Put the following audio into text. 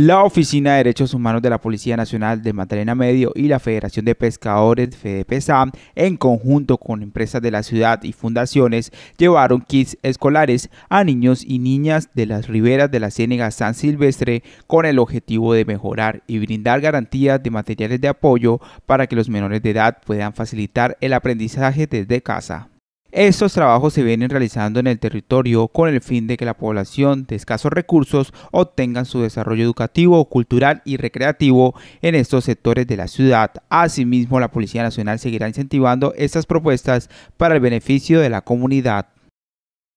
La Oficina de Derechos Humanos de la Policía Nacional de Magdalena Medio y la Federación de Pescadores FEDEPESAM, en conjunto con empresas de la ciudad y fundaciones, llevaron kits escolares a niños y niñas de las riberas de la Ciénaga San Silvestre con el objetivo de mejorar y brindar garantías de materiales de apoyo para que los menores de edad puedan facilitar el aprendizaje desde casa. Estos trabajos se vienen realizando en el territorio con el fin de que la población de escasos recursos obtengan su desarrollo educativo, cultural y recreativo en estos sectores de la ciudad. Asimismo, la Policía Nacional seguirá incentivando estas propuestas para el beneficio de la comunidad.